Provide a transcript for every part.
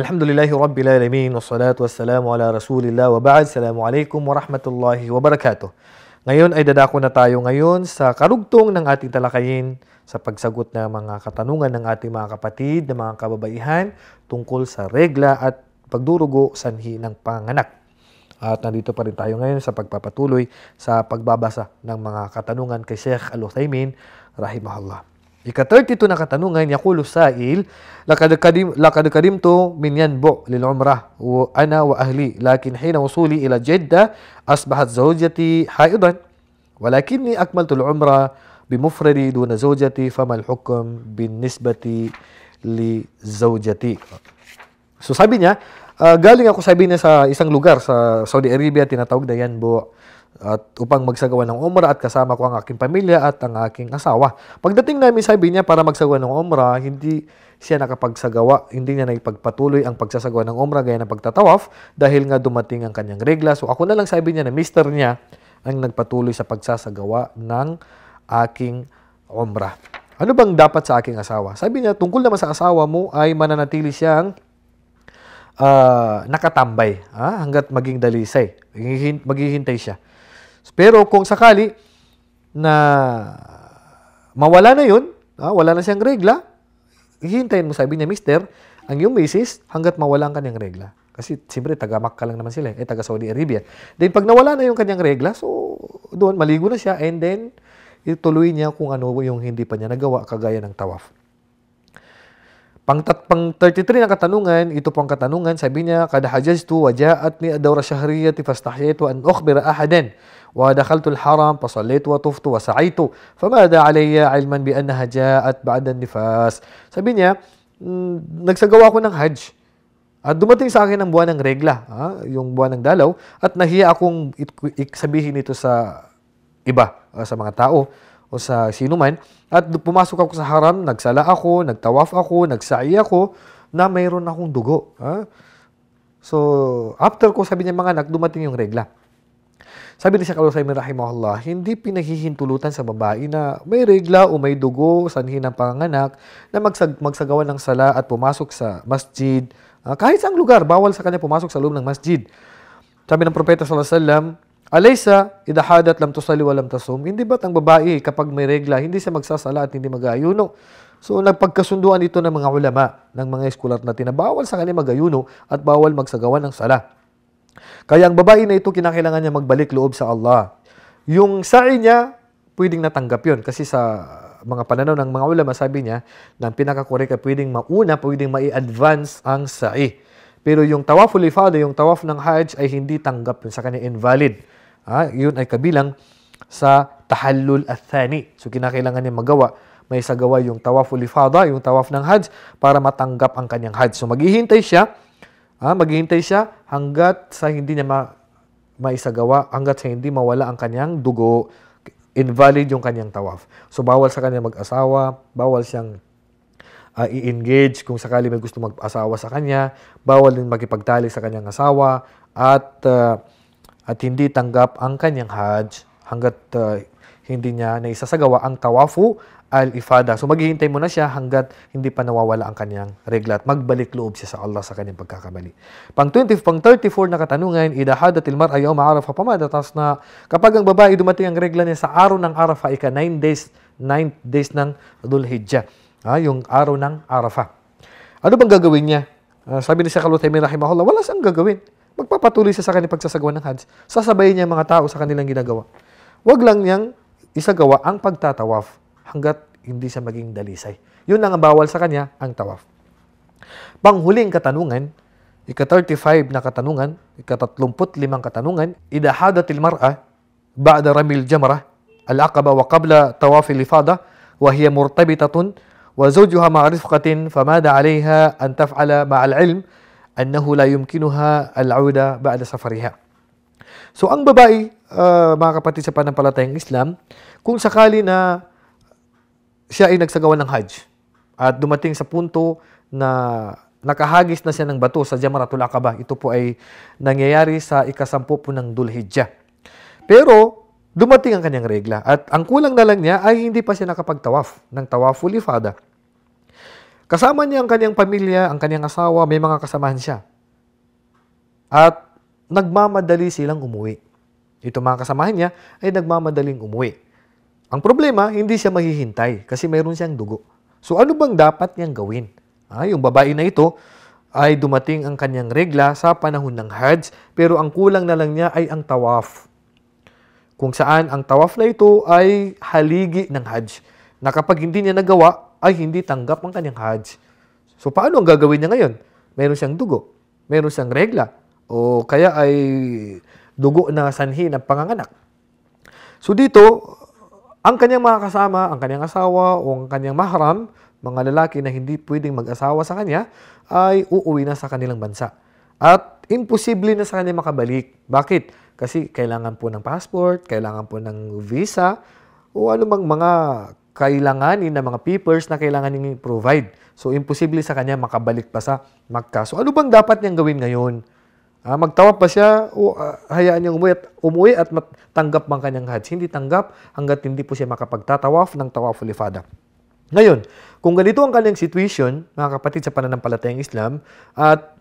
Alhamdulillahi Rabbil Alamin, wassalatu wassalamu ala Rasulillah, wa ba'd, salamu alaikum wa rahmatullahi wa barakatuh. Ngayon ay dadako na tayo ngayon sa karugtong ng ating talakayin sa pagsagot ng mga katanungan ng ating mga kapatid, ng mga kababaihan tungkol sa regla at pagdurugo sanhi ng panganak. At nandito pa rin tayo ngayon sa pagpapatuloy sa pagbabasa ng mga katanungan kay Sheikh Al-Uthaymin, rahimahullah. Ika-32 na katanungan, yakulu sa'il, lakad kadim, lakad kadimtu min yanbu lil umrah wa ana wa ahli, lakin hina wusuli ila Jeddah asbahat zawjati haidan, walakini akmaltu al umrah bimufradi duna zawjati famal al hukm bin nisbati li zawjati. So sabi niya, uh, galing ako sabi niya sa isang lugar sa Saudi Arabia tinatawag na Yanbu at upang magsagawa ng umrah at kasama ko ang aking pamilya at ang aking asawa. Pagdating namin sabi niya para magsagawa ng umrah, hindi siya nakapagsagawa, hindi niya naipagpatuloy ang pagsasagawa ng umrah gaya ng pagtatawaf dahil nga dumating ang kanyang regla. So ako na lang sabi niya na mister niya ang nagpatuloy sa pagsasagawa ng aking umrah. Ano bang dapat sa aking asawa? Sabi niya, tungkol naman sa asawa mo ay mananatili siyang uh, nakatambay ah, hanggat maging dalisay. Eh. Maghihintay siya. Pero kung sakali na mawala na yun, ah, wala na siyang regla, hihintayin mo, sabi niya, mister, ang iyong misis hanggat mawala ang kanyang regla. Kasi siyempre, taga Makka lang naman sila, eh, taga Saudi Arabia. Then pag nawala na yung kanyang regla, so doon, maligo na siya, and then ituloy niya kung ano yung hindi pa niya nagawa, kagaya ng tawaf. Pang, pang 33 na katanungan, ito pong katanungan, sabi niya, Kada hajajtu wa ja'at ni adawra shahriyati fastahiyatu an ukhbira ahadan. Wa dakhaltu al-haram, pasallitu wa tuftu wa sa'aytu. Famada alayya ilman bi annaha ja'at ba'da nifas. Sabi niya, hmm, nagsagawa ako ng hajj. At dumating sa akin ang buwan ng regla, ha? yung buwan ng dalaw, at nahiya akong sabihin ito sa iba, ah, sa mga tao o sa sino man. At pumasok ako sa haram, nagsala ako, nagtawaf ako, nagsa'i ako, na mayroon akong dugo. Ha? So, after ko, sabi niya mga anak, dumating yung regla. Sabi ni sa al rahimahullah, hindi pinahihintulutan sa babae na may regla o may dugo, sanhi ng panganak, na magsag magsagawa ng sala at pumasok sa masjid. Uh, kahit saang lugar, bawal sa kanya pumasok sa loob ng masjid. Sabi ng Propeta sallallahu alaihi wasallam, Alaysa, idahadat lam tusali walam tasum. Hindi ba't ang babae kapag may regla, hindi siya magsasala at hindi magayuno? So, nagpagkasunduan ito ng mga ulama, ng mga eskulat na tinabawal sa kanila magayuno at bawal magsagawan ng sala. Kaya ang babae na ito, kinakailangan niya magbalik loob sa Allah. Yung sa'i niya, pwedeng natanggap yon Kasi sa mga pananaw ng mga ulama, sabi niya, na ang pinakakorek ay pwedeng mauna, pwedeng ma advance ang sa'i. Pero yung tawaf ulifada, yung tawaf ng hajj, ay hindi tanggap yun sa kanya, invalid. Ah, yun ay kabilang sa tahallul athani. So, kinakailangan niya magawa. May sagawa yung tawaf ulifada, yung tawaf ng hajj, para matanggap ang kanyang hajj. So, maghihintay siya, ah, maghihintay siya hanggat sa hindi niya ma maisagawa, hanggat sa hindi mawala ang kanyang dugo, invalid yung kanyang tawaf. So, bawal sa kanya mag-asawa, bawal siyang uh, i-engage kung sakali may gusto mag-asawa sa kanya, bawal din makipagtali sa kanyang asawa, at uh, at hindi tanggap ang kanyang hajj hanggat uh, hindi niya naisasagawa ang tawafu al-ifada. So maghihintay muna siya hanggat hindi pa nawawala ang kanyang regla at magbalik loob siya sa Allah sa kanyang pagkakamali. Pang 20, pang 34 na katanungan, idahadat ilmar ayaw maarafa pamadatas na kapag ang babae dumating ang regla niya sa araw ng Arafa, ika 9 days, 9 days ng Dhul Hijjah, ah, yung araw ng Arafa. Ano bang gagawin niya? Uh, sabi ni Sheikh Al-Utaymin rahimahullah, wala siyang gagawin magpapatuloy siya sa kanilang pagsasagawa ng Hajj, sasabayin niya ang mga tao sa kanilang ginagawa. Huwag lang niyang isagawa ang pagtatawaf hanggat hindi siya maging dalisay. Yun lang ang bawal sa kanya, ang tawaf. Panghuling katanungan, ika-35 na katanungan, ika-35 katanungan, idahadatil mar'a ba'da ramil jamra al-aqaba wa qabla tawafil ifada wa hiya murtabitatun wa zawjuha ma'a famada 'alayha an taf'ala ma'al ilm annahu la yumkinuha al-auda ba'da safariha. So ang babae, uh, mga kapatid sa panampalatayang Islam, kung sakali na siya ay nagsagawa ng Hajj at dumating sa punto na nakahagis na siya ng bato sa Jamaratul Aqaba. Ito po ay nangyayari sa ikasampu po ng Dulhijjah. Pero dumating ang kanyang regla at ang kulang na lang niya ay hindi pa siya nakapagtawaf ng tawaful ifada. Kasama niya ang kanyang pamilya, ang kanyang asawa, may mga kasamahan siya. At nagmamadali silang umuwi. Ito mga kasamahan niya ay nagmamadaling umuwi. Ang problema, hindi siya mahihintay kasi mayroon siyang dugo. So ano bang dapat niyang gawin? Ah, yung babae na ito ay dumating ang kanyang regla sa panahon ng Hajj pero ang kulang na lang niya ay ang tawaf kung saan ang tawaf na ito ay haligi ng Hajj na kapag hindi niya nagawa ay hindi tanggap ang kanyang Hajj. So paano ang gagawin niya ngayon? Meron siyang dugo, meron siyang regla, o kaya ay dugo na sanhi ng panganganak. So dito, ang kanyang mga kasama, ang kanyang asawa o ang kanyang mahram, mga lalaki na hindi pwedeng mag-asawa sa kanya, ay uuwi na sa kanilang bansa. At imposible na sa kanya makabalik. Bakit? Kasi kailangan po ng passport, kailangan po ng visa, o anumang mga kailanganin ng mga papers na kailangan niyang provide. So, imposible sa kanya makabalik pa sa Makka. So, ano bang dapat niyang gawin ngayon? Ah, magtawag pa siya o ah, hayaan niyang umuwi at, umuwi at tanggap bang kanyang hajj? Hindi tanggap hanggat hindi po siya makapagtatawaf ng tawaf ulifada. Ngayon, kung ganito ang kanyang situation, mga kapatid sa pananampalatayang Islam, at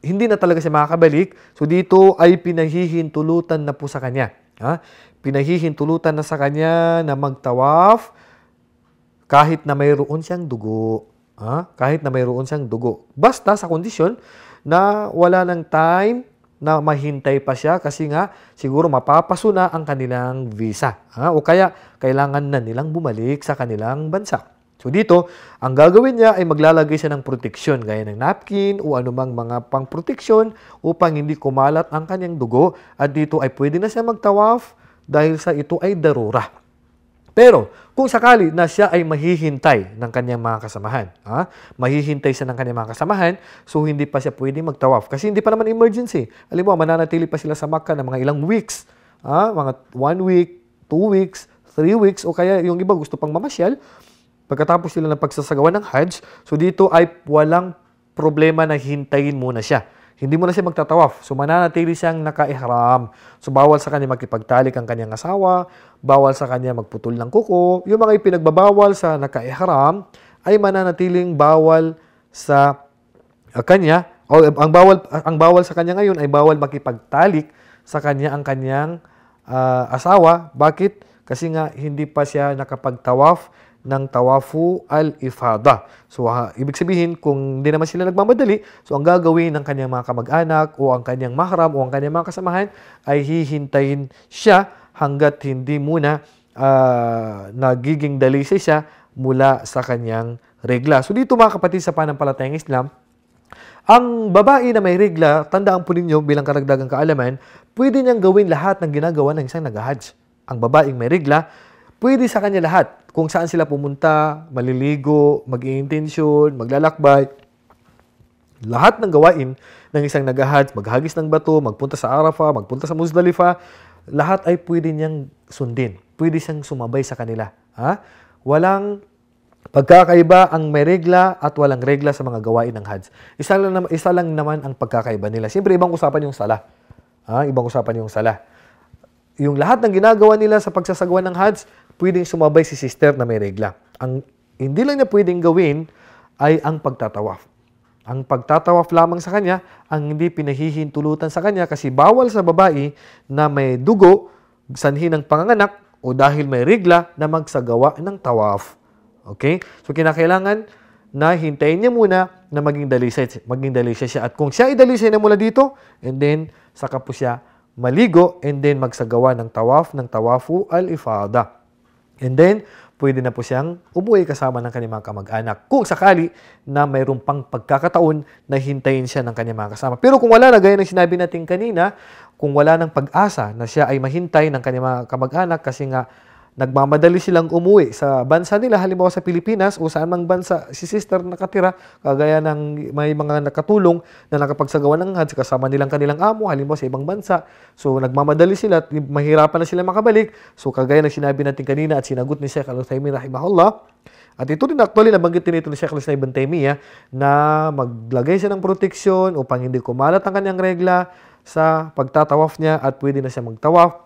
hindi na talaga siya makakabalik, so dito ay pinahihintulutan na po sa kanya. Ha? Ah, pinahihintulutan na sa kanya na magtawaf, kahit na mayroon siyang dugo. Ha? Kahit na mayroon siyang dugo. Basta sa kondisyon na wala ng time na mahintay pa siya kasi nga siguro mapapaso na ang kanilang visa. Ha? O kaya kailangan na nilang bumalik sa kanilang bansa. So dito, ang gagawin niya ay maglalagay siya ng proteksyon gaya ng napkin o anumang mga pangproteksyon upang hindi kumalat ang kanyang dugo at dito ay pwede na siya magtawaf dahil sa ito ay darura. Pero kung sakali na siya ay mahihintay ng kanyang mga kasamahan, ha? mahihintay siya ng kanyang mga kasamahan, so hindi pa siya pwede magtawaf. Kasi hindi pa naman emergency. Alam mo, mananatili pa sila sa Makkah ng mga ilang weeks. Ha? Mga one week, two weeks, three weeks, o kaya yung iba gusto pang mamasyal. Pagkatapos sila ng pagsasagawa ng Hajj, so dito ay walang problema na hintayin muna siya. Hindi mo na siya magtatawaf. So mananatili siyang naka-ihram. So bawal sa kanya magkipagtalik ang kanyang asawa, bawal sa kanya magputol ng kuko. Yung mga ipinagbabawal sa naka-ihram ay mananatiling bawal sa uh, kanya o ang bawal ang bawal sa kanya ngayon ay bawal makipagtalik sa kanya ang kanyang uh, asawa. Bakit? Kasi nga hindi pa siya nakapagtawaf ng tawafu al-ifada. So, uh, ibig sabihin, kung hindi naman sila nagmamadali, so ang gagawin ng kanyang mga kamag-anak o ang kanyang mahram o ang kanyang mga kasamahan ay hihintayin siya hanggat hindi muna uh, nagiging dalisi siya mula sa kanyang regla. So, dito mga kapatid sa panampalatayang Islam, ang babae na may regla, tandaan po ninyo bilang karagdagang kaalaman, pwede niyang gawin lahat ng ginagawa ng isang nag-hajj. Ang babaeng may regla, pwede sa kanya lahat. Kung saan sila pumunta, maliligo, mag intention maglalakbay. Lahat ng gawain ng isang nagahad, maghagis ng bato, magpunta sa Arafa, magpunta sa Muzdalifa, lahat ay pwede niyang sundin. Pwede siyang sumabay sa kanila. Ha? Walang Pagkakaiba ang may regla at walang regla sa mga gawain ng Hajj. Isa lang, naman, isa lang naman ang pagkakaiba nila. Siyempre, ibang usapan yung sala. Ha? Ibang usapan yung sala. Yung lahat ng ginagawa nila sa pagsasagawa ng Hajj, pwedeng sumabay si sister na may regla. Ang hindi lang niya pwedeng gawin ay ang pagtatawaf. Ang pagtatawaf lamang sa kanya ang hindi pinahihintulutan sa kanya kasi bawal sa babae na may dugo, sanhi ng panganganak o dahil may regla na magsagawa ng tawaf. Okay? So kinakailangan na hintayin niya muna na maging dalisay, maging dalisay siya. At kung siya idalisay na mula dito, and then saka po siya maligo and then magsagawa ng tawaf ng tawafu al-ifada. And then, pwede na po siyang umuwi kasama ng kanyang mga kamag-anak kung sakali na mayroong pang pagkakataon na hintayin siya ng kanyang mga kasama. Pero kung wala na, gaya ng sinabi natin kanina, kung wala ng pag-asa na siya ay mahintay ng kanyang mga kamag-anak kasi nga nagmamadali silang umuwi sa bansa nila, halimbawa sa Pilipinas o saan mang bansa si sister nakatira, kagaya ng may mga nakatulong na nakapagsagawa ng Hajj kasama nilang kanilang amo, halimbawa sa ibang bansa. So nagmamadali sila at mahirapan na sila makabalik. So kagaya ng sinabi natin kanina at sinagot ni Sheikh Al-Uthaymin rahimahullah, at ito rin actually nabanggit din ito ni Sheikh al Ibn Taymiyyah na maglagay siya ng proteksyon upang hindi kumalat ang kanyang regla sa pagtatawaf niya at pwede na siya magtawaf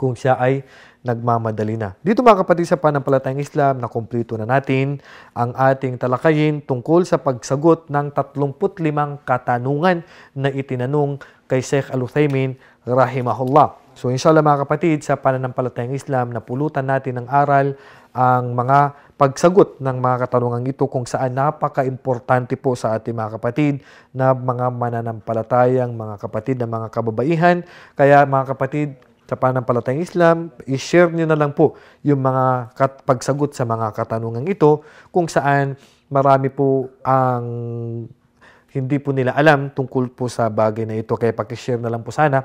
kung siya ay nagmamadali na. Dito mga kapatid sa panampalatayang Islam, nakumpleto na natin ang ating talakayin tungkol sa pagsagot ng 35 katanungan na itinanong kay Sheikh Al-Uthaymin rahimahullah. So inshallah mga kapatid, sa pananampalatayang Islam, napulutan natin ng aral ang mga pagsagot ng mga katanungan ito kung saan napaka-importante po sa ating mga kapatid na mga mananampalatayang mga kapatid na mga kababaihan. Kaya mga kapatid, sa panampalatayang Islam, i-share nyo na lang po yung mga pagsagot sa mga katanungan ito kung saan marami po ang hindi po nila alam tungkol po sa bagay na ito. Kaya pakishare na lang po sana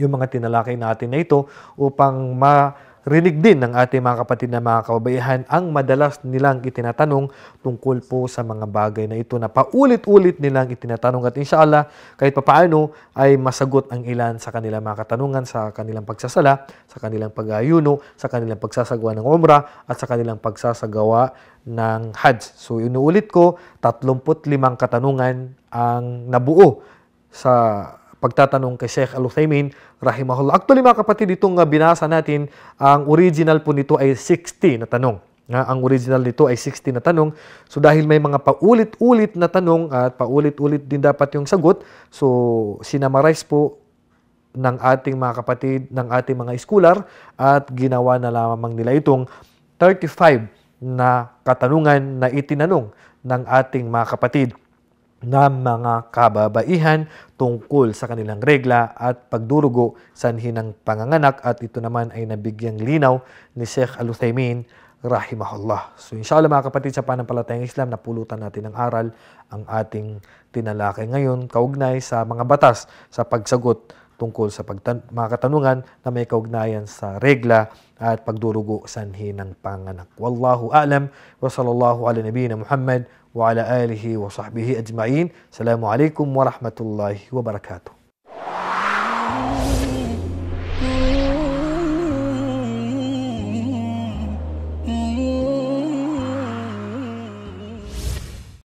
yung mga tinalakay natin na ito upang ma Rinig din ng ating mga kapatid na mga kababayan ang madalas nilang itinatanong tungkol po sa mga bagay na ito na paulit-ulit nilang itinatanong at inshallah kahit papaano ay masagot ang ilan sa kanilang mga katanungan sa kanilang pagsasala, sa kanilang pag-ayuno, sa kanilang pagsasagawa ng umrah at sa kanilang pagsasagawa ng hajj. So inuulit ko, 35 katanungan ang nabuo sa pagtatanong kay Sheikh Al-Uthaymin, rahimahullah. Actually mga kapatid, itong ah, binasa natin, ang original po nito ay 60 na tanong. Nga, ah, ang original nito ay 60 na tanong. So dahil may mga paulit-ulit na tanong at paulit-ulit din dapat yung sagot, so sinamarize po ng ating mga kapatid, ng ating mga scholar at ginawa na lamang nila itong 35 na katanungan na itinanong ng ating mga kapatid ng mga kababaihan tungkol sa kanilang regla at pagdurugo sanhi ng panganganak at ito naman ay nabigyang linaw ni Sheikh Al-Uthaymin rahimahullah. So inshallah mga kapatid sa panampalatayang Islam, napulutan natin ng aral ang ating tinalakay ngayon kaugnay sa mga batas sa pagsagot tungkol sa mga katanungan na may kaugnayan sa regla at pagdurugo sanhi ng panganak. Wallahu alam wa sallallahu ala nabiyina Muhammad wa ala alihi wa sahbihi ajma'in. Assalamu alaikum wa rahmatullahi wa barakatuh.